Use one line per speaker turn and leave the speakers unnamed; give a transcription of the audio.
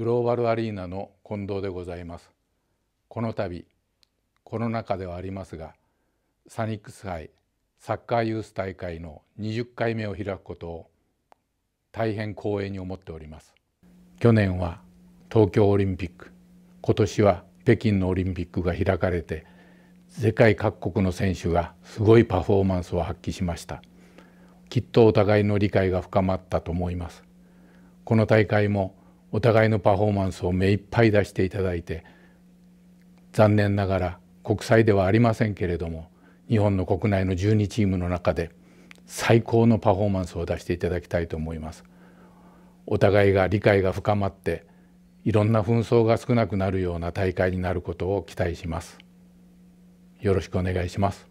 グローバルアリーナの近藤でございますこの度コロナ禍ではありますがサニックス杯サッカーユース大会の20回目を開くことを大変光栄に思っております去年は東京オリンピック今年は北京のオリンピックが開かれて世界各国の選手がすごいパフォーマンスを発揮しましたきっとお互いの理解が深まったと思いますこの大会もお互いのパフォーマンスを目いっぱい出していただいて残念ながら国際ではありませんけれども日本の国内の12チームの中で最高のパフォーマンスを出していただきたいと思います。お互いが理解が深まっていろんな紛争が少なくなるような大会になることを期待します。よろしくお願いします。